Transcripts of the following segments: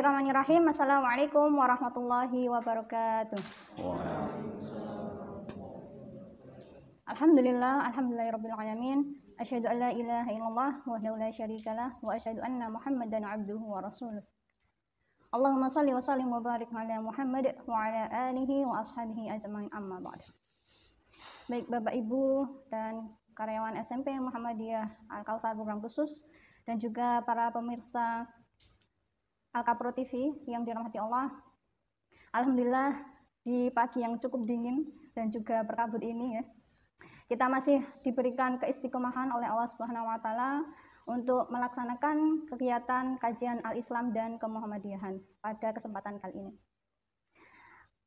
Bismillahirrahmanirrahim. Assalamualaikum warahmatullahi wabarakatuh. Alhamdulillah, alhamdulillahirabbil alamin. Asyhadu an la ilaha illallah wa la syarikalah wa asyhadu anna Muhammadan abduhu wa rasuluh. Allahumma shalli wa sallim wa barik ala Muhammad wa ala alihi wa ashabihi ajmain amma ba'd. Baik Bapak Ibu dan karyawan SMP Muhammadiyah Al-Kautsar program khusus dan juga para pemirsa Alkapro TV yang dirahmati Allah. Alhamdulillah di pagi yang cukup dingin dan juga berkabut ini ya. Kita masih diberikan keistiqomahan oleh Allah Subhanahu wa taala untuk melaksanakan kegiatan kajian Al-Islam dan Kemuhammadiyahan pada kesempatan kali ini.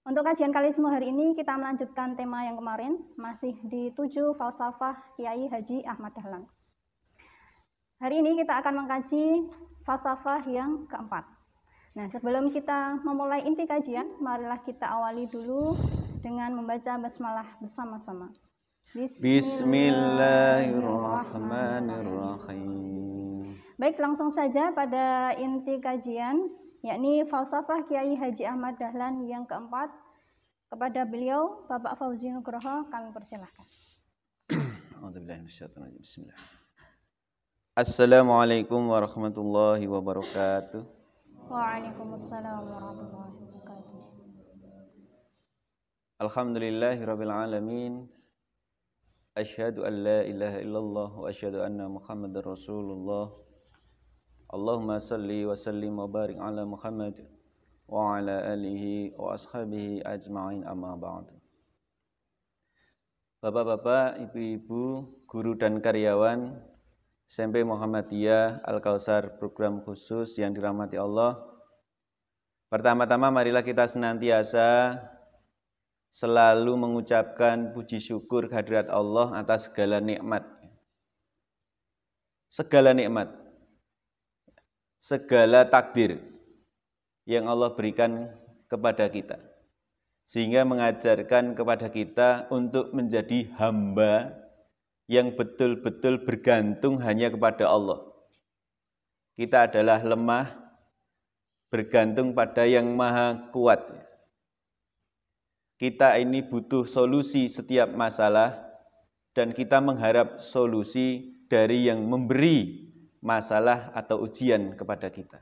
Untuk kajian kali semua hari ini kita melanjutkan tema yang kemarin masih di tujuh falsafah Kiai Haji Ahmad Dahlan. Hari ini kita akan mengkaji falsafah yang keempat. Nah, sebelum kita memulai inti kajian, marilah kita awali dulu dengan membaca basmalah bersama-sama. Bismillahirrahmanirrahim. Baik, langsung saja pada inti kajian, yakni falsafah Kiai Haji Ahmad Dahlan yang keempat. Kepada beliau, Bapak Fauzi Nugroho, kami persilahkan. Bismillahirrahmanirrahim. Assalamualaikum warahmatullahi wabarakatuh. Waalaikumsalam warahmatullahi wabarakatuh. Alhamdulillahirabbil alamin. Asyhadu an la ilaha illallah wa asyhadu anna Muhammadar Rasulullah. Allahumma salli wa sallim wa barik ala Muhammad wa ala alihi wa ashabihi ajmain amma ba'du. Bapak-bapak, ibu-ibu, guru dan karyawan SMP Muhammadiyah Al-Kausar program khusus yang dirahmati Allah. Pertama-tama marilah kita senantiasa selalu mengucapkan puji syukur kehadirat Allah atas segala nikmat. Segala nikmat. Segala takdir yang Allah berikan kepada kita. Sehingga mengajarkan kepada kita untuk menjadi hamba yang betul-betul bergantung hanya kepada Allah. Kita adalah lemah, bergantung pada yang maha kuat. Kita ini butuh solusi setiap masalah dan kita mengharap solusi dari yang memberi masalah atau ujian kepada kita.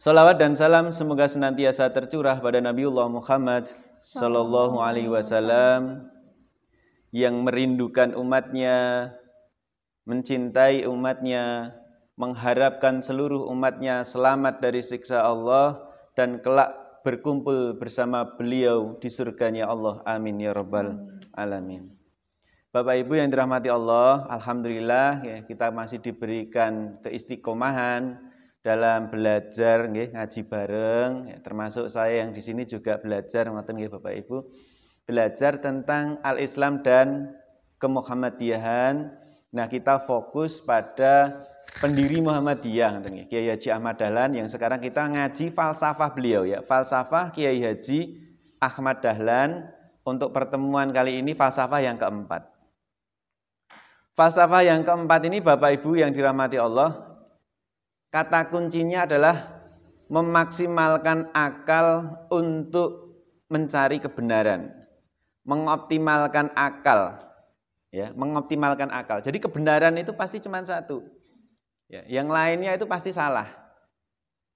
Salawat dan salam semoga senantiasa tercurah pada Nabiullah Muhammad Sallallahu Alaihi Wasallam yang merindukan umatnya, mencintai umatnya, mengharapkan seluruh umatnya selamat dari siksa Allah dan kelak berkumpul bersama beliau di surganya Allah. Amin ya rabbal alamin. Bapak Ibu yang dirahmati Allah, alhamdulillah ya, kita masih diberikan keistiqomahan dalam belajar ya, ngaji bareng ya, termasuk saya yang di sini juga belajar ngoten nggih Bapak Ibu belajar tentang al-Islam dan kemuhammadiyahan. Nah, kita fokus pada pendiri Muhammadiyah, Kiai Haji Ahmad Dahlan yang sekarang kita ngaji falsafah beliau ya. Falsafah Kiai Haji Ahmad Dahlan untuk pertemuan kali ini falsafah yang keempat. Falsafah yang keempat ini Bapak Ibu yang dirahmati Allah, kata kuncinya adalah memaksimalkan akal untuk mencari kebenaran mengoptimalkan akal. Ya, mengoptimalkan akal. Jadi kebenaran itu pasti cuma satu. Ya, yang lainnya itu pasti salah.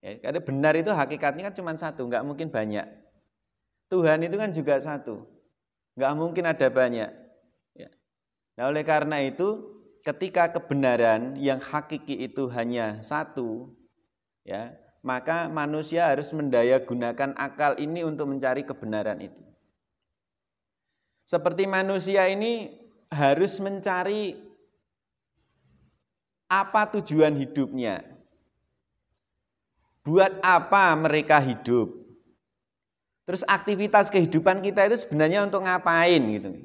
Ya, karena benar itu hakikatnya kan cuma satu, nggak mungkin banyak. Tuhan itu kan juga satu, nggak mungkin ada banyak. Ya. Nah oleh karena itu, ketika kebenaran yang hakiki itu hanya satu, ya maka manusia harus mendaya gunakan akal ini untuk mencari kebenaran itu. Seperti manusia ini harus mencari apa tujuan hidupnya. Buat apa mereka hidup? Terus aktivitas kehidupan kita itu sebenarnya untuk ngapain gitu.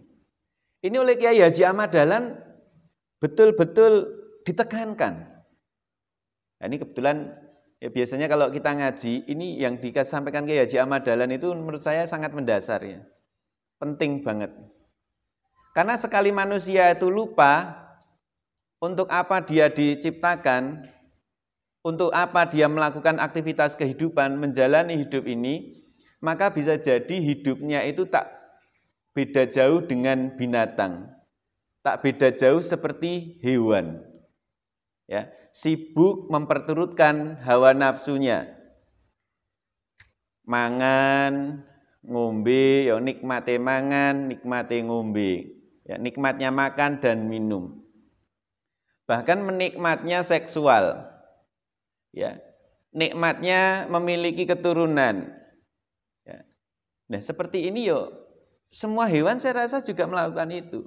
Ini oleh Kiai Haji Ahmad Dahlan betul-betul ditekankan. Nah, ini kebetulan ya biasanya kalau kita ngaji ini yang disampaikan Kiai Haji Ahmad Dahlan itu menurut saya sangat mendasar ya penting banget. Karena sekali manusia itu lupa untuk apa dia diciptakan, untuk apa dia melakukan aktivitas kehidupan, menjalani hidup ini, maka bisa jadi hidupnya itu tak beda jauh dengan binatang. Tak beda jauh seperti hewan. Ya, sibuk memperturutkan hawa nafsunya. Mangan, ngombe ya nikmati mangan, nikmati ngombe. Ya nikmatnya makan dan minum. Bahkan menikmatnya seksual. Ya. Nikmatnya memiliki keturunan. Ya. Nah, seperti ini yo semua hewan saya rasa juga melakukan itu.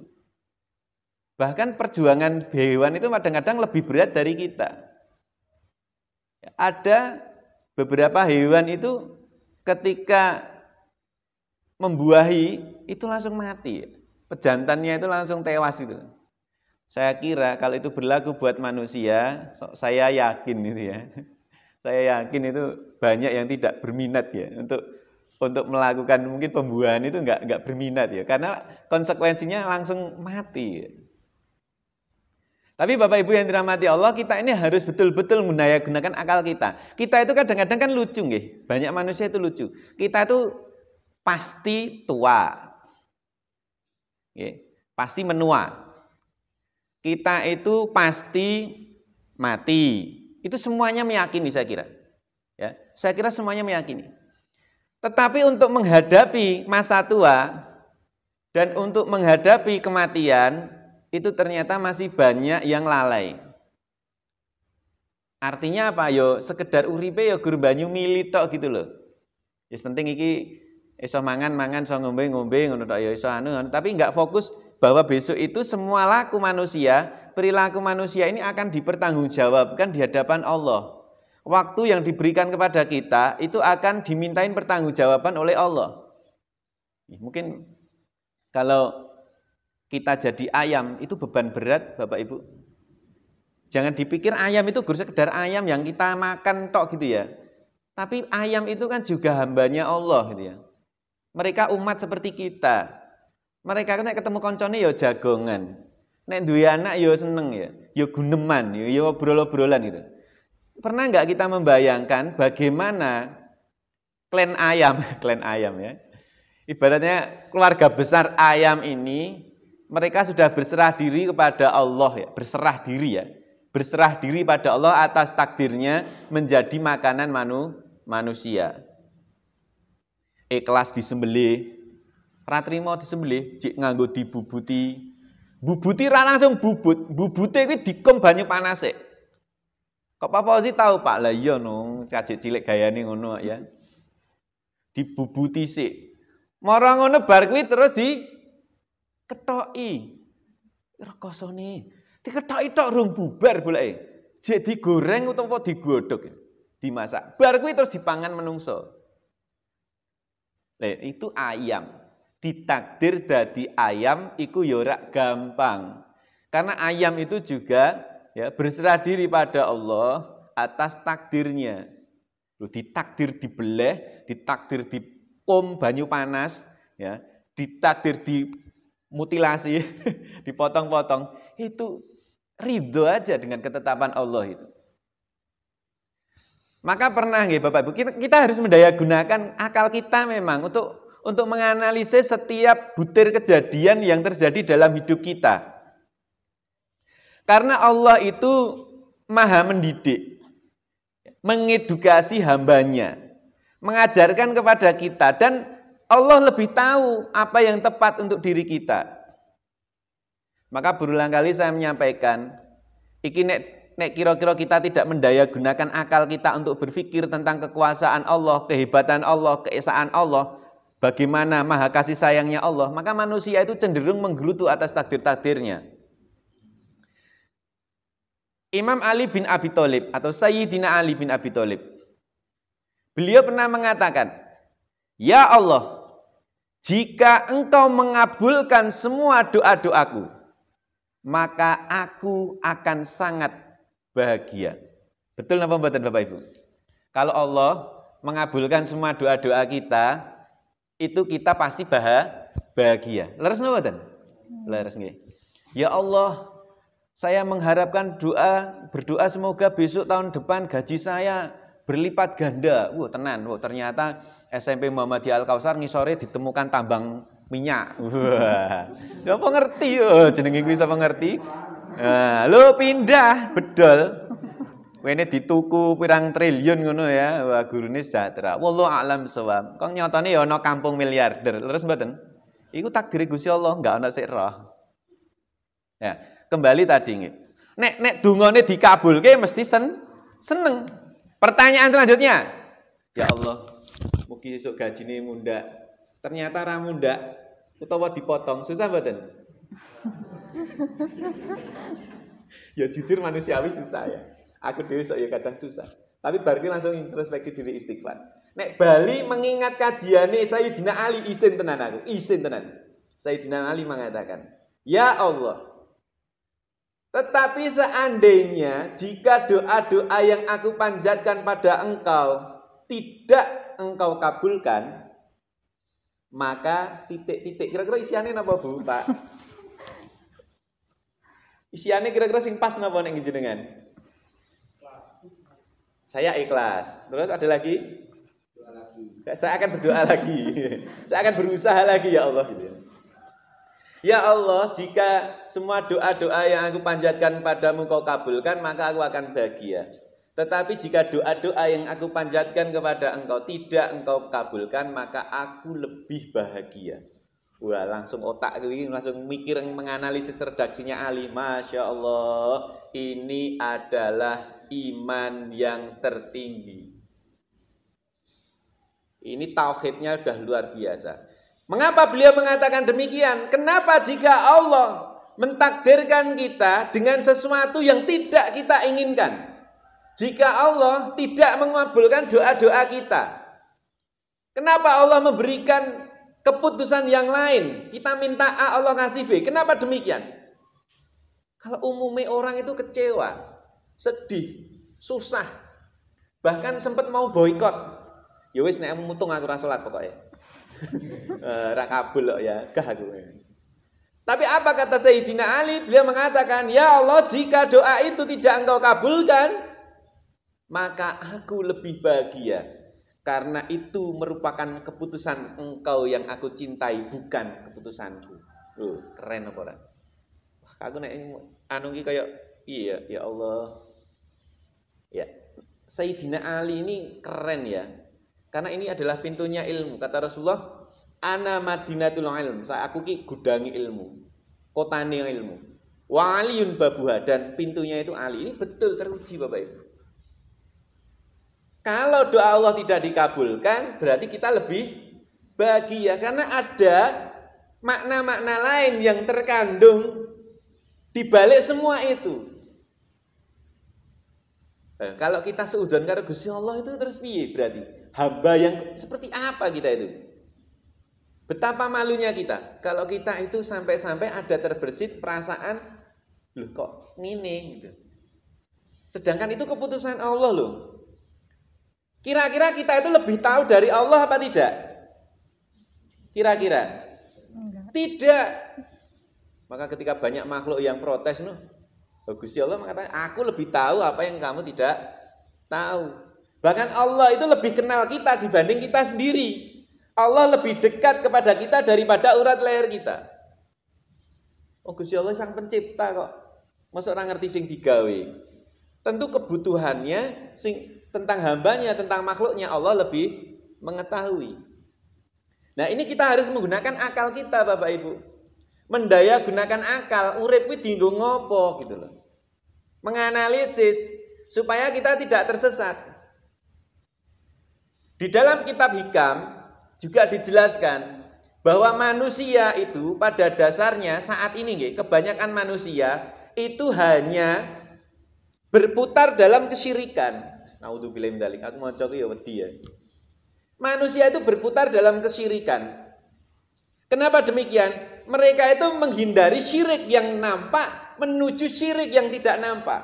Bahkan perjuangan hewan itu kadang-kadang lebih berat dari kita. Ya, ada beberapa hewan itu ketika membuahi itu langsung mati. Pejantannya itu langsung tewas itu. Saya kira kalau itu berlaku buat manusia, saya yakin itu ya. Saya yakin itu banyak yang tidak berminat ya untuk untuk melakukan mungkin pembuahan itu nggak nggak berminat ya karena konsekuensinya langsung mati. Ya. Tapi Bapak Ibu yang dirahmati Allah, kita ini harus betul-betul menggunakan akal kita. Kita itu kadang-kadang kan lucu nggih. Banyak manusia itu lucu. Kita itu pasti tua. Pasti menua. Kita itu pasti mati. Itu semuanya meyakini saya kira. Ya, saya kira semuanya meyakini. Tetapi untuk menghadapi masa tua dan untuk menghadapi kematian itu ternyata masih banyak yang lalai. Artinya apa? Yo sekedar uripe yo gur banyu mili gitu loh. Ya penting iki iso mangan mangan iso ngombe ngombe ngono tok ya iso anu, anu tapi nggak fokus bahwa besok itu semua laku manusia perilaku manusia ini akan dipertanggungjawabkan di hadapan Allah waktu yang diberikan kepada kita itu akan dimintain pertanggungjawaban oleh Allah ya, mungkin kalau kita jadi ayam itu beban berat Bapak Ibu jangan dipikir ayam itu gurus sekedar ayam yang kita makan tok gitu ya tapi ayam itu kan juga hambanya Allah gitu ya mereka umat seperti kita. Mereka kan ketemu koncone ya jagongan. Nek duwe anak ya seneng ya, ya guneman, ya, ya obrol-obrolan gitu. Pernah nggak kita membayangkan bagaimana klan ayam, klan ayam ya. Ibaratnya keluarga besar ayam ini mereka sudah berserah diri kepada Allah ya, berserah diri ya. Berserah diri pada Allah atas takdirnya menjadi makanan manu, manusia ikhlas disembelih ra trimo disembelih cik nganggo dibubuti bubuti ra langsung bubut bubute kuwi dikum banyu panas kok Pak Fauzi tahu Pak lah iya no cacik cilik gayane ngono ya dibubuti sik mara ngono bar kuwi terus di ketoki rekosone diketoki tok rung bubar boleh jadi digoreng utawa digodhog dimasak bar kuwi terus dipangan menungso itu ayam. Ditakdir dadi ayam iku yorak ya gampang. Karena ayam itu juga ya berserah diri pada Allah atas takdirnya. Loh, ditakdir dibeleh, ditakdir kom banyu panas, ya, ditakdir mutilasi dipotong-potong. Itu ridho aja dengan ketetapan Allah itu. Maka pernah nggih Bapak Ibu, kita, harus mendaya gunakan akal kita memang untuk untuk menganalisis setiap butir kejadian yang terjadi dalam hidup kita. Karena Allah itu maha mendidik, mengedukasi hambanya, mengajarkan kepada kita dan Allah lebih tahu apa yang tepat untuk diri kita. Maka berulang kali saya menyampaikan, iki nek kira-kira kita tidak mendaya gunakan akal kita untuk berpikir tentang kekuasaan Allah, kehebatan Allah, keesaan Allah, bagaimana maha kasih sayangnya Allah, maka manusia itu cenderung menggerutu atas takdir-takdirnya. Imam Ali bin Abi Thalib atau Sayyidina Ali bin Abi Thalib. Beliau pernah mengatakan, "Ya Allah, jika engkau mengabulkan semua doa-doaku, maka aku akan sangat bahagia. Betul napa pembuatan Bapak Ibu? Kalau Allah mengabulkan semua doa-doa kita, itu kita pasti bahagia. Leres napa mboten? Hmm. Leres nggih. Ya Allah, saya mengharapkan doa berdoa semoga besok tahun depan gaji saya berlipat ganda. Wuh, tenan. Wuh, ternyata SMP Muhammadiyah Al Kausar ngisore ditemukan tambang minyak. Wah. Ya ngerti yo, oh, jenenge kuwi sapa ngerti? Nah, lu pindah, bedol. Wene dituku pirang triliun ngono ya, wah gurune sejahtera. Wallahu alam sawab. Kok nyatane ya ana kampung miliarder. terus mboten? Iku takdir Gusti Allah, enggak ana sik roh. Ya, kembali tadi nggih. Nek nek dungane dikabulke mesti sen seneng. Pertanyaan selanjutnya. Ya Allah, mugi sesuk gajine munda. Ternyata ra munda utawa dipotong, susah mboten? ya jujur manusiawi susah ya. Aku dewi sok ya kadang susah. Tapi berarti langsung introspeksi diri istighfar. Nek Bali mengingat kajian kajiane Sayyidina Ali isin tenan aku, isin tenan. Saya Sayyidina Ali mengatakan, "Ya Allah, tetapi seandainya jika doa-doa yang aku panjatkan pada engkau tidak engkau kabulkan, maka titik-titik kira-kira isiannya apa Bu, Pak? Isiannya kira-kira sing pas napa nek jenengan? Saya ikhlas. Terus ada lagi? Saya akan berdoa lagi. Saya akan berusaha lagi ya Allah Ya Allah, jika semua doa-doa yang aku panjatkan padamu kau kabulkan, maka aku akan bahagia. Tetapi jika doa-doa yang aku panjatkan kepada engkau tidak engkau kabulkan, maka aku lebih bahagia. Wah, langsung otak gue langsung mikir menganalisis redaksinya Ali. Masya Allah, ini adalah iman yang tertinggi. Ini tauhidnya sudah luar biasa. Mengapa beliau mengatakan demikian? Kenapa jika Allah mentakdirkan kita dengan sesuatu yang tidak kita inginkan? Jika Allah tidak mengabulkan doa-doa kita. Kenapa Allah memberikan keputusan yang lain. Kita minta A, Allah ngasih B. Kenapa demikian? Kalau umumnya orang itu kecewa, sedih, susah, bahkan sempat mau boykot. Ya wis nek mutung aku rasa salat pokoknya. Ora eh, kabul ya, gah aku. Tapi apa kata Sayyidina Ali? Beliau mengatakan, "Ya Allah, jika doa itu tidak engkau kabulkan, maka aku lebih bahagia karena itu merupakan keputusan engkau yang aku cintai bukan keputusanku Loh, keren apa orang. wah aku nek anu iki kayak iya ya Allah ya Sayyidina Ali ini keren ya karena ini adalah pintunya ilmu kata Rasulullah ana madinatul ilm saya aku ki gudangi ilmu kotani ilmu wa aliyun babuha dan pintunya itu Ali ini betul teruji Bapak Ibu kalau doa Allah tidak dikabulkan, berarti kita lebih bahagia karena ada makna-makna lain yang terkandung di balik semua itu. Nah, kalau kita seudon karena Gusti Allah itu terus piye berarti? Hamba yang seperti apa kita itu? Betapa malunya kita kalau kita itu sampai-sampai ada terbersit perasaan loh kok ini? gitu. Sedangkan itu keputusan Allah loh. Kira-kira kita itu lebih tahu dari Allah apa tidak? Kira-kira? Tidak. Maka ketika banyak makhluk yang protes, nuh, oh, Gusti Allah mengatakan, aku lebih tahu apa yang kamu tidak tahu. Bahkan Allah itu lebih kenal kita dibanding kita sendiri. Allah lebih dekat kepada kita daripada urat leher kita. Oh Gusti Allah sang pencipta kok. Masa orang ngerti sing digawe. Tentu kebutuhannya sing tentang hambanya, tentang makhluknya Allah lebih mengetahui. Nah ini kita harus menggunakan akal kita Bapak Ibu. Mendaya gunakan akal, urip kuwi ngopo gitu loh. Menganalisis supaya kita tidak tersesat. Di dalam kitab Hikam juga dijelaskan bahwa manusia itu pada dasarnya saat ini kebanyakan manusia itu hanya berputar dalam kesyirikan. Naudzubillah Aku maca ya wedi ya. Manusia itu berputar dalam kesyirikan. Kenapa demikian? Mereka itu menghindari syirik yang nampak menuju syirik yang tidak nampak.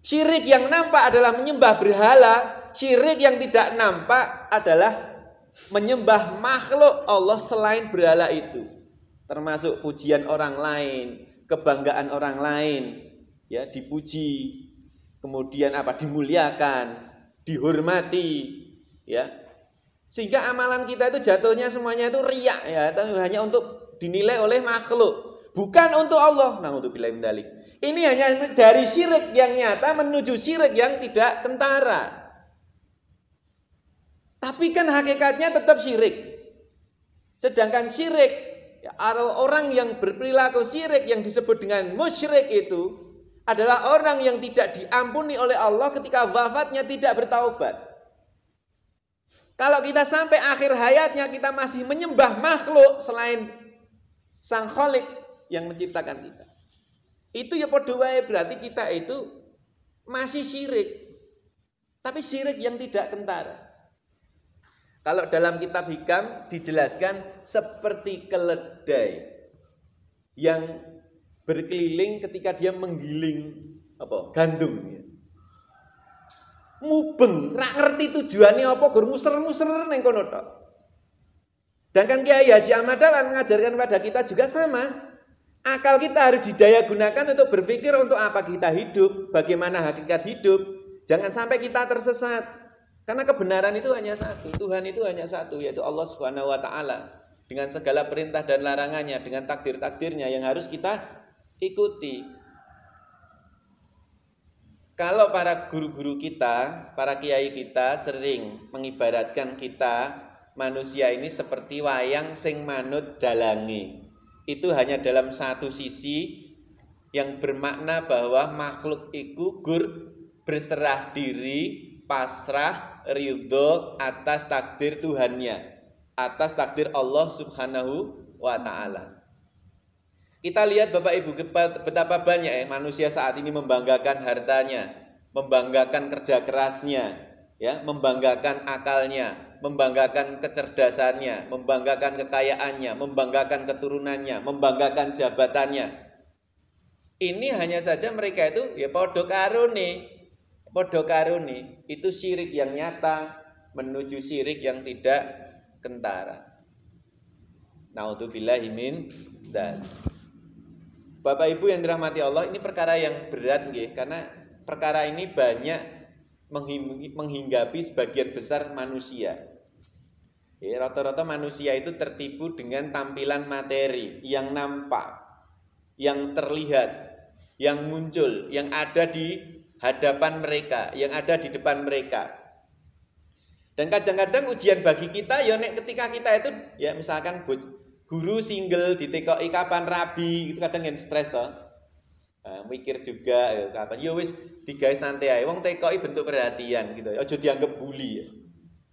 Syirik yang nampak adalah menyembah berhala, syirik yang tidak nampak adalah menyembah makhluk Allah selain berhala itu. Termasuk pujian orang lain, kebanggaan orang lain, ya dipuji kemudian apa dimuliakan, dihormati, ya. Sehingga amalan kita itu jatuhnya semuanya itu riak ya, atau hanya untuk dinilai oleh makhluk, bukan untuk Allah. Nah, untuk bilang mendalik, Ini hanya dari syirik yang nyata menuju syirik yang tidak kentara. Tapi kan hakikatnya tetap syirik. Sedangkan syirik, ya, orang yang berperilaku syirik yang disebut dengan musyrik itu adalah orang yang tidak diampuni oleh Allah ketika wafatnya tidak bertaubat. Kalau kita sampai akhir hayatnya kita masih menyembah makhluk selain Sang Kholik yang menciptakan kita. Itu ya podo berarti kita itu masih syirik. Tapi syirik yang tidak kentara. Kalau dalam kitab hikam dijelaskan seperti keledai yang berkeliling ketika dia menggiling apa gandum ya. mubeng rak ngerti tujuannya apa gur muser-muser neng kono tok dan kan Kiai Haji Ahmad Dahlan mengajarkan pada kita juga sama akal kita harus didaya gunakan untuk berpikir untuk apa kita hidup bagaimana hakikat hidup jangan sampai kita tersesat karena kebenaran itu hanya satu Tuhan itu hanya satu yaitu Allah Subhanahu wa taala dengan segala perintah dan larangannya, dengan takdir-takdirnya yang harus kita ikuti. Kalau para guru-guru kita, para kiai kita sering mengibaratkan kita manusia ini seperti wayang sing manut dalangi. Itu hanya dalam satu sisi yang bermakna bahwa makhluk itu gur berserah diri, pasrah, ridho atas takdir Tuhannya, atas takdir Allah Subhanahu wa taala. Kita lihat Bapak Ibu betapa banyak ya manusia saat ini membanggakan hartanya, membanggakan kerja kerasnya, ya, membanggakan akalnya, membanggakan kecerdasannya, membanggakan kekayaannya, membanggakan keturunannya, membanggakan jabatannya. Ini hanya saja mereka itu ya podo karuni, podo karuni itu syirik yang nyata menuju syirik yang tidak kentara. bila Naudzubillahimin dan Bapak Ibu yang dirahmati Allah, ini perkara yang berat nggih karena perkara ini banyak menghinggapi sebagian besar manusia. Rata-rata manusia itu tertipu dengan tampilan materi yang nampak, yang terlihat, yang muncul, yang ada di hadapan mereka, yang ada di depan mereka. Dan kadang-kadang ujian bagi kita ya ketika kita itu ya misalkan Guru single di TKI kapan rabi, itu kadang yang stres toh. Nah, mikir juga ya, kapan. Ya wis digawe santai ae. Wong TKI bentuk perhatian gitu. Ya. Aja dianggap bully. Ya.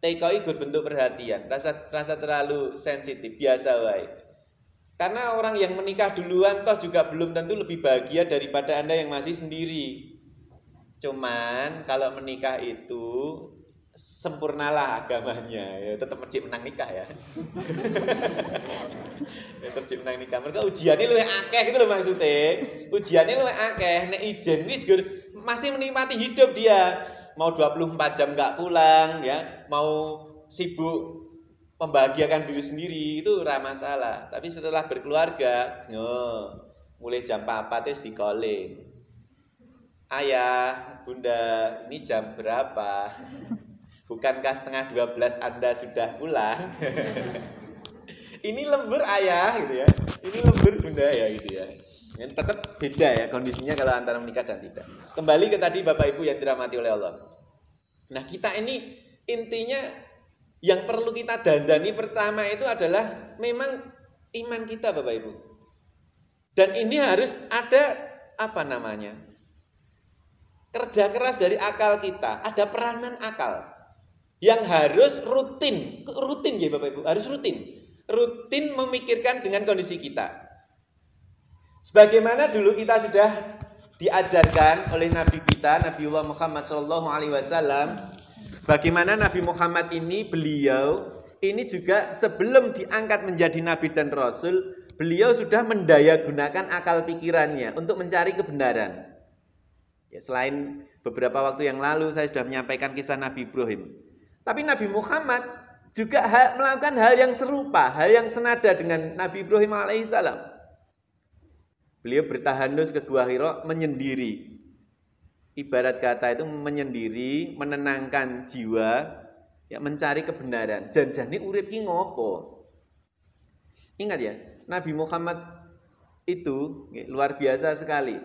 TKI ikut bentuk perhatian, rasa rasa terlalu sensitif, biasa wae. Karena orang yang menikah duluan toh juga belum tentu lebih bahagia daripada Anda yang masih sendiri. Cuman kalau menikah itu sempurnalah agamanya ya tetap mencik menang nikah ya, ya tetap mencik menang nikah mereka ujiannya lu akeh gitu loh maksudnya ujiannya lu akeh nek ijen ini juga masih menikmati hidup dia mau 24 jam nggak pulang ya mau sibuk membahagiakan diri sendiri itu ramah masalah tapi setelah berkeluarga oh, mulai jam 4 terus di calling ayah bunda ini jam berapa Bukankah setengah 12 Anda sudah pulang? ini lembur ayah gitu ya. Ini lembur bunda ya gitu ya. Ini tetap beda ya kondisinya kalau antara menikah dan tidak. Kembali ke tadi Bapak Ibu yang dirahmati oleh Allah. Nah, kita ini intinya yang perlu kita dandani pertama itu adalah memang iman kita Bapak Ibu. Dan ini harus ada apa namanya? Kerja keras dari akal kita, ada peranan akal yang harus rutin, rutin ya Bapak Ibu, harus rutin. Rutin memikirkan dengan kondisi kita. Sebagaimana dulu kita sudah diajarkan oleh Nabi kita, Nabi Muhammad Shallallahu Alaihi Wasallam, bagaimana Nabi Muhammad ini beliau ini juga sebelum diangkat menjadi Nabi dan Rasul, beliau sudah mendaya gunakan akal pikirannya untuk mencari kebenaran. Ya, selain beberapa waktu yang lalu saya sudah menyampaikan kisah Nabi Ibrahim. Tapi Nabi Muhammad juga melakukan hal yang serupa, hal yang senada dengan Nabi Ibrahim alaihissalam. Beliau bertahan bertahanus ke Gua Hiro menyendiri. Ibarat kata itu menyendiri, menenangkan jiwa, ya mencari kebenaran. Janjani urip ki ngopo? Ingat ya, Nabi Muhammad itu ya, luar biasa sekali.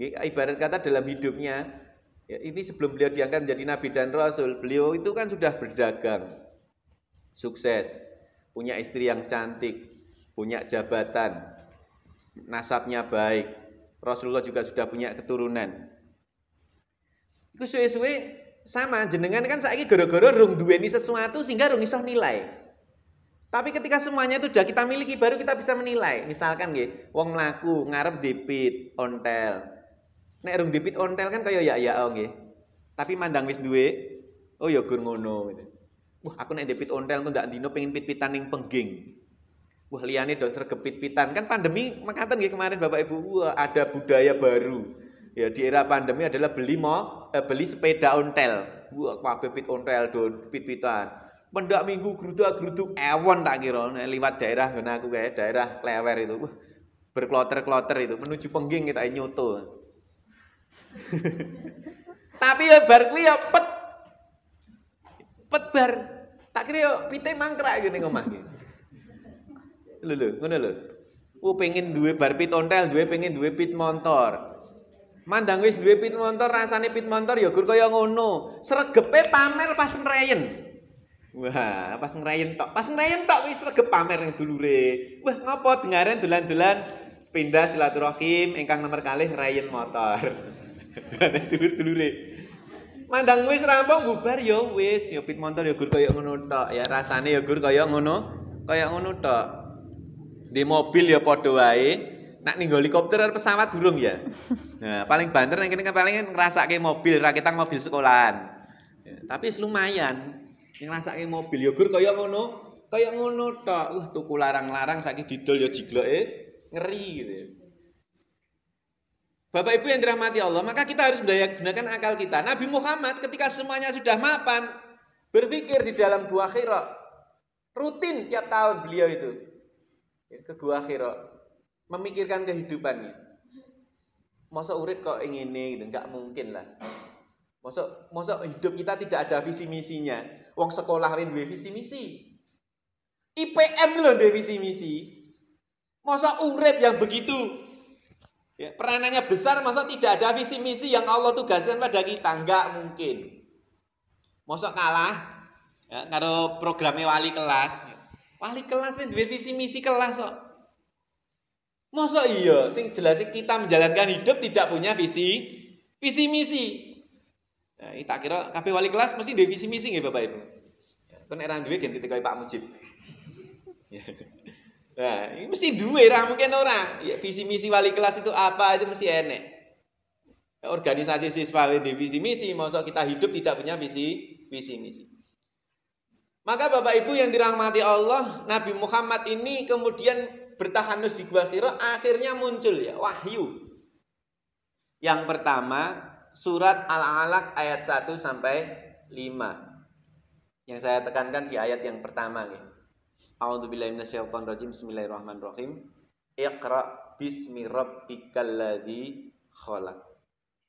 Ya, ibarat kata dalam hidupnya Ya, ini sebelum beliau diangkat menjadi nabi dan rasul, beliau itu kan sudah berdagang, sukses, punya istri yang cantik, punya jabatan, nasabnya baik. Rasulullah juga sudah punya keturunan. Iku suwe-suwe sama jenengan kan saiki gara-gara rung ini sesuatu sehingga rung isoh nilai. Tapi ketika semuanya itu sudah kita miliki baru kita bisa menilai. Misalkan gitu, wong melaku, ngarep debit ontel, Nek rung debit ontel kan kaya ya ya ya, Tapi mandang wis duwe, oh ya gur ngono gitu. Wah, aku nek debit ontel tuh ndak dino pengen pit-pitan ning pengging. Wah, liane do sregep pit-pitan. Kan pandemi mekaten nggih kemarin Bapak Ibu, wah ada budaya baru. Ya di era pandemi adalah beli mo, eh, beli sepeda ontel. Wah, kabeh pit ontel do pit-pitan. mendak minggu geruduk-geruduk ewon tak kira nek liwat daerah ngene aku kayak daerah Klewer itu. Wah, berkloter-kloter itu menuju pengging kita nyoto. Tapi ya bar kuwi ya pet. Pet bar. Tak kira yo ya pite mangkrak gini ya ning omah iki. Lho lho, ngono lho. Ku pengen dua bar pit ontel, pengen dua pit motor. Mandang wis dua pit motor, rasane pit motor ya gur kaya ngono. Sregepe pamer pas ngreyen. Wah, pas ngreyen tok, pas ngreyen tok wis sregep pamer dulu dulure. Wah, ngopo dengaren dolan-dolan sepindah silaturahim engkang nomor kali ngreyen motor. Ada kan dulur-dulure. Mandang wis rampung bubar ya wis, ya pit motor ya gur kaya ngono tok, ya rasane ya gur kaya ngono, kaya ngono tok. Di mobil ya padha wae. Nak ning helikopter pesawat durung ya. Nah, paling banter nek kene paling ngrasake mobil, rakitang mobil sekolahan. Ya, tapi lumayan. Ngerasa ngrasake mobil ya gur kaya ngono, kaya ngono tok. Wah, tuku larang-larang saiki didol ya jigloke ngeri gitu ya. Bapak Ibu yang dirahmati Allah, maka kita harus berdaya gunakan akal kita. Nabi Muhammad ketika semuanya sudah mapan, berpikir di dalam gua Hira. Rutin tiap tahun beliau itu ya, ke gua Hira, memikirkan kehidupannya. Masa urip kok ingin ini gitu, enggak mungkin lah. Masa, masa hidup kita tidak ada visi misinya. Wong sekolah dua visi misi. IPM loh visi misi. Masa urip yang begitu Ya, peranannya besar, masa tidak ada visi misi yang Allah tugaskan pada kita? Enggak mungkin. Masa kalah ya, karo programnya wali kelas. Wali kelas dua visi misi kelas kok. Masa iya, sing jelas kita menjalankan hidup tidak punya visi visi misi. kita ya, tak kira kabeh wali kelas mesti dua visi misi nggih Bapak Ibu. Ya, kan era duwe gen ketika Pak Mujib. Ya. Nah, ini mesti duwe ra mungkin ora. Ya visi misi wali kelas itu apa itu mesti enek. Organisasi siswa di visi misi, masa kita hidup tidak punya visi visi misi. Maka Bapak Ibu yang dirahmati Allah, Nabi Muhammad ini kemudian bertahanus di Gua Hiro akhirnya muncul ya wahyu. Yang pertama surat Al-Alaq ayat 1 sampai 5. Yang saya tekankan di ayat yang pertama nih. Gitu. Bismillahirrahmanirrahim. Iqra bismi rabbikal ladzi khalaq.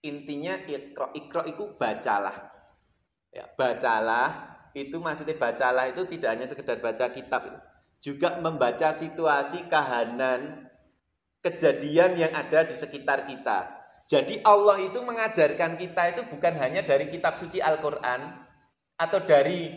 Intinya Iqra, Iqra itu bacalah. Ya, bacalah itu maksudnya bacalah itu tidak hanya sekedar baca kitab juga membaca situasi kahanan kejadian yang ada di sekitar kita. Jadi Allah itu mengajarkan kita itu bukan hanya dari kitab suci Al-Qur'an atau dari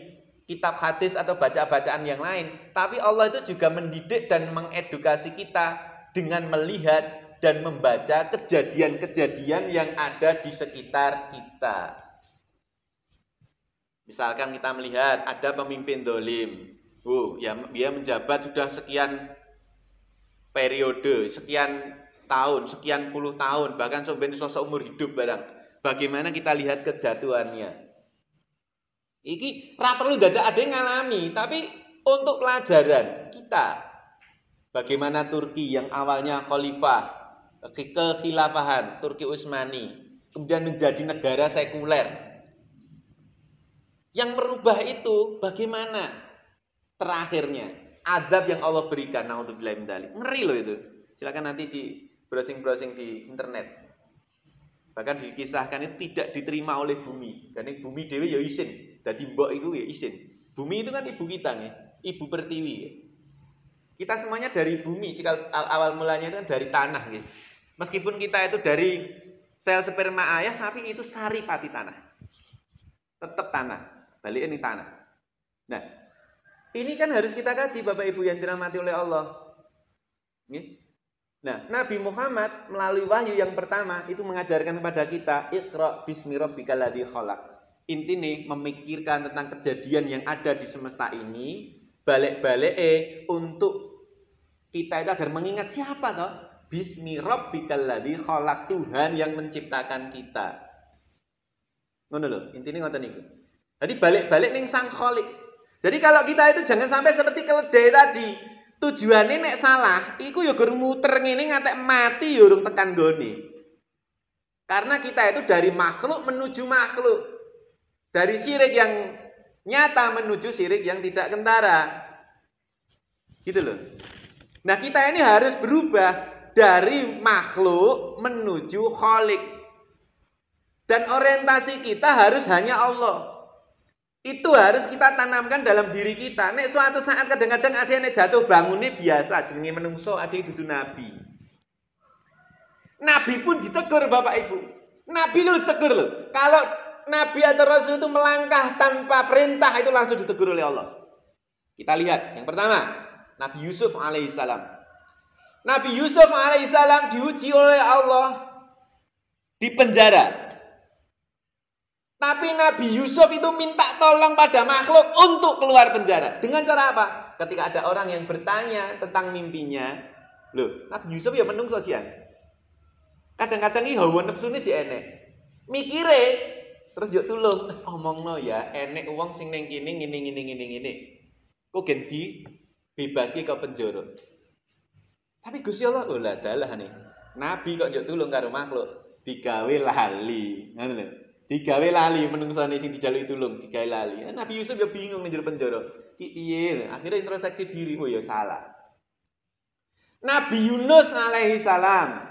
kitab hadis atau baca-bacaan yang lain, tapi Allah itu juga mendidik dan mengedukasi kita dengan melihat dan membaca kejadian-kejadian yang ada di sekitar kita. Misalkan kita melihat ada pemimpin dolim, uh, ya, dia menjabat sudah sekian periode, sekian tahun, sekian puluh tahun, bahkan sebenarnya sosok umur hidup barang. Bagaimana kita lihat kejatuhannya? Iki ra perlu dada ada yang ngalami, tapi untuk pelajaran kita bagaimana Turki yang awalnya khalifah kekhilafahan Turki Utsmani kemudian menjadi negara sekuler. Yang merubah itu bagaimana terakhirnya adab yang Allah berikan naudzubillah dali, Ngeri loh itu. Silakan nanti di browsing-browsing di internet. Bahkan dikisahkan itu tidak diterima oleh bumi. Dan bumi dewi ya izin jadi mbok itu ya isin. Bumi itu kan ibu kita nih, ibu pertiwi. Ya. Kita semuanya dari bumi, jika awal mulanya itu kan dari tanah nih. Meskipun kita itu dari sel sperma ayah, tapi itu sari pati tanah. Tetap tanah. Balik ini tanah. Nah, ini kan harus kita kaji Bapak Ibu yang dirahmati oleh Allah. Nah, Nabi Muhammad melalui wahyu yang pertama itu mengajarkan kepada kita, Iqra bismi rabbikal ladzi khalaq inti nih memikirkan tentang kejadian yang ada di semesta ini balik-balik eh untuk kita itu agar mengingat siapa toh Bismi Rabbikal ladzi khalaq Tuhan yang menciptakan kita. Ngono lho, intine ngoten niku. Jadi balik-balik ning Sang Khalik. Jadi kalau kita itu jangan sampai seperti keledai tadi. Tujuannya nek salah, iku ya gur muter ngene ngatek mati ya tekan gone. Karena kita itu dari makhluk menuju makhluk. Dari sirik yang nyata menuju sirik yang tidak kentara. Gitu loh. Nah kita ini harus berubah dari makhluk menuju kholik. Dan orientasi kita harus hanya Allah. Itu harus kita tanamkan dalam diri kita. Nek suatu saat kadang-kadang ada yang jatuh bangun ini biasa jenenge menungso, ada tuh nabi. Nabi pun ditegur Bapak Ibu. Nabi lu tegur loh. Kalau Nabi atau Rasul itu melangkah tanpa perintah itu langsung ditegur oleh Allah. Kita lihat yang pertama, Nabi Yusuf alaihissalam. Nabi Yusuf alaihissalam diuji oleh Allah di penjara. Tapi Nabi Yusuf itu minta tolong pada makhluk untuk keluar penjara. Dengan cara apa? Ketika ada orang yang bertanya tentang mimpinya, loh, Nabi Yusuf ya menung sojian. Kadang-kadang ini hawa nafsunya jene. Mikire terus juk tulung eh, omong lo ya enek uang sing neng kini ngini ngini ini ngini kok ganti bebas ke penjuru tapi Gusti Allah oh lah dalah nih nabi kok juk tulung karo makhluk digawe lali ngono lho digawe lali menungsane sing dijaluki tulung digawe lali eh, Nabi Yusuf ya bingung ning penjuru iya akhirnya introspeksi diri oh ya salah Nabi Yunus alaihi salam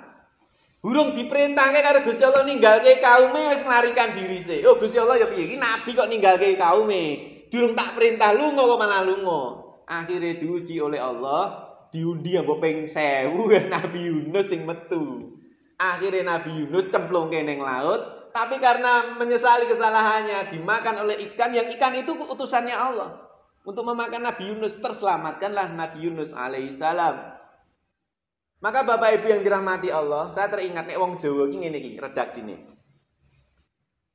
Burung diperintahkan karo Gusti Allah ninggalke kaume wis melarikan diri se. Oh Gusti Allah ya piye iki nabi kok ninggalke kaume. Durung tak perintah lunga kok malah lunga. Akhire diuji oleh Allah, diundi mbok ping 1000 Nabi Yunus sing metu. Akhire Nabi Yunus cemplungke ning laut, tapi karena menyesali kesalahannya dimakan oleh ikan yang ikan itu utusannya Allah untuk memakan Nabi Yunus terselamatkanlah Nabi Yunus alaihissalam maka Bapak Ibu yang dirahmati Allah, saya teringat nek wong Jawa iki ngene iki, redak sini.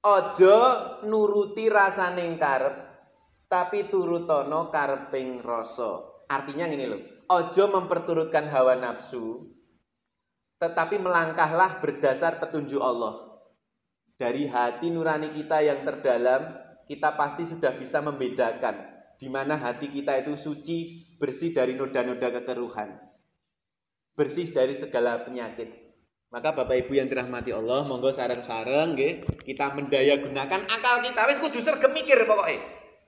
Ojo nuruti rasane karep, tapi turutono karping rasa. Artinya ngene lho, ojo memperturutkan hawa nafsu, tetapi melangkahlah berdasar petunjuk Allah. Dari hati nurani kita yang terdalam, kita pasti sudah bisa membedakan di mana hati kita itu suci, bersih dari noda-noda kekeruhan bersih dari segala penyakit. Maka Bapak Ibu yang dirahmati Allah, monggo saran saran nggih, kita mendaya gunakan akal kita. Wis kudu sergem mikir pokoknya.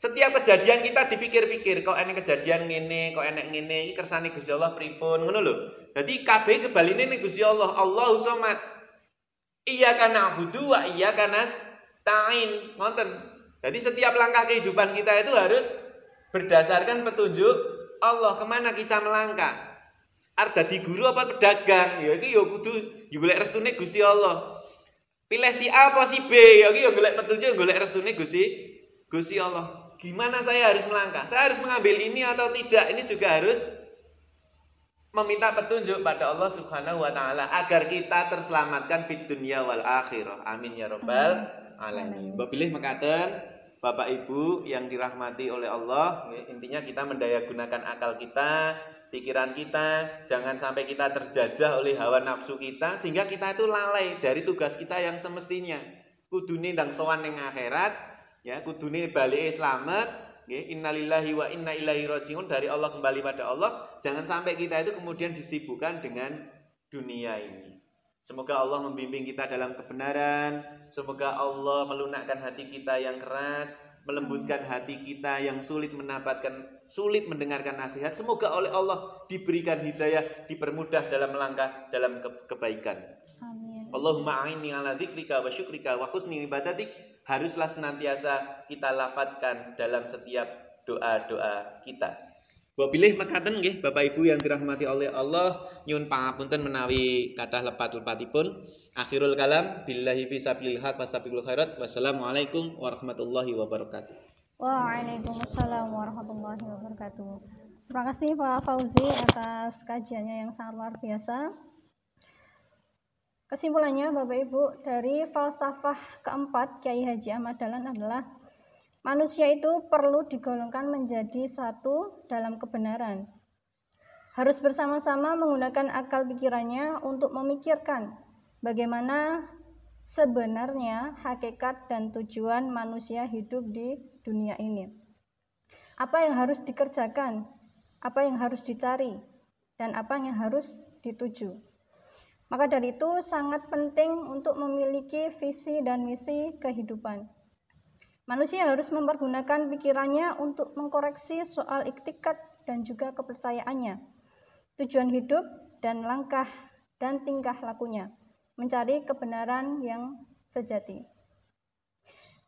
Setiap kejadian kita dipikir-pikir, kok enek kejadian ngene, kok enek ngene, iki kersane Gusti Allah pripun, ngono lho. Dadi kabeh kebaline ning Gusti Allah, Allahu somat. Iya kana budu wa iya kanas tain, ngoten. Jadi setiap langkah kehidupan kita itu harus berdasarkan petunjuk Allah kemana kita melangkah arep dadi guru apa pedagang ya iki ya kudu golek restune gusi Allah pilih si A apa si B ya iki ya golek petunjuk ya golek restune gusi gusi Allah gimana saya harus melangkah saya harus mengambil ini atau tidak ini juga harus meminta petunjuk pada Allah Subhanahu wa taala agar kita terselamatkan fit dunia wal akhirah. Amin ya rabbal alamin. Mbok pilih mekaten Bapak Ibu yang dirahmati oleh Allah, ya, intinya kita mendayagunakan akal kita, pikiran kita, jangan sampai kita terjajah oleh hawa nafsu kita sehingga kita itu lalai dari tugas kita yang semestinya. Kuduni ndang sowan ning akhirat, ya kudune balik selamat, nggih innalillahi wa inna ilaihi rajiun dari Allah kembali pada Allah. Jangan sampai kita itu kemudian disibukkan dengan dunia ini. Semoga Allah membimbing kita dalam kebenaran, semoga Allah melunakkan hati kita yang keras, melembutkan hati kita yang sulit mendapatkan sulit mendengarkan nasihat semoga oleh Allah diberikan hidayah dipermudah dalam langkah dalam ke kebaikan Amin. Allahumma a'inni ala dzikrika wa syukrika wa husni ibadatik haruslah senantiasa kita lafadzkan dalam setiap doa-doa kita Buat pilih mekaten nggih Bapak Ibu yang dirahmati oleh Allah nyun pangapunten menawi kathah lepat-lepatipun. Akhirul kalam billahi fi sabilil haq wastabiqul khairat. Wassalamualaikum warahmatullahi wabarakatuh. Waalaikumsalam warahmatullahi wabarakatuh. Terima kasih Pak Fauzi atas kajiannya yang sangat luar biasa. Kesimpulannya Bapak Ibu dari falsafah keempat Kiai Haji Ahmad Dahlan adalah Manusia itu perlu digolongkan menjadi satu dalam kebenaran. Harus bersama-sama menggunakan akal pikirannya untuk memikirkan bagaimana sebenarnya hakikat dan tujuan manusia hidup di dunia ini. Apa yang harus dikerjakan, apa yang harus dicari, dan apa yang harus dituju. Maka dari itu sangat penting untuk memiliki visi dan misi kehidupan. Manusia harus mempergunakan pikirannya untuk mengkoreksi soal iktikat dan juga kepercayaannya, tujuan hidup dan langkah dan tingkah lakunya, mencari kebenaran yang sejati.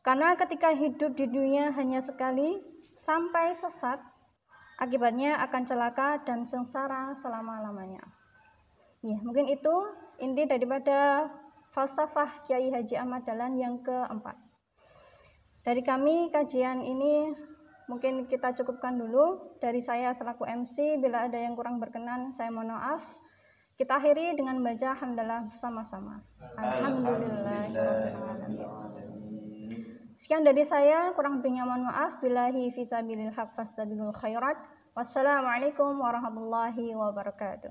Karena ketika hidup di dunia hanya sekali, sampai sesat, akibatnya akan celaka dan sengsara selama-lamanya. Ya, mungkin itu inti daripada falsafah Kiai Haji Ahmad Dahlan yang keempat. Dari kami kajian ini mungkin kita cukupkan dulu. Dari saya selaku MC, bila ada yang kurang berkenan, saya mohon maaf. Kita akhiri dengan baca hamdalah sama sama Alhamdulillah. Sekian dari saya, kurang lebihnya mohon maaf. Bilahi fisabilil haq fastabilul khairat. Wassalamualaikum warahmatullahi wabarakatuh.